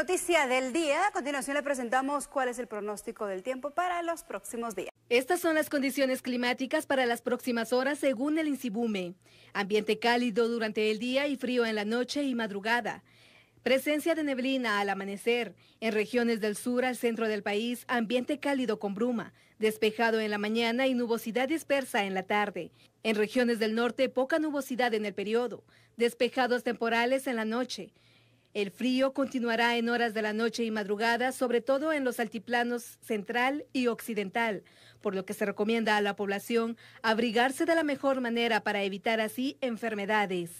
noticia del día. A continuación le presentamos cuál es el pronóstico del tiempo para los próximos días. Estas son las condiciones climáticas para las próximas horas según el Insibume. Ambiente cálido durante el día y frío en la noche y madrugada. Presencia de neblina al amanecer. En regiones del sur al centro del país, ambiente cálido con bruma, despejado en la mañana y nubosidad dispersa en la tarde. En regiones del norte, poca nubosidad en el periodo, despejados temporales en la noche. El frío continuará en horas de la noche y madrugada, sobre todo en los altiplanos central y occidental, por lo que se recomienda a la población abrigarse de la mejor manera para evitar así enfermedades.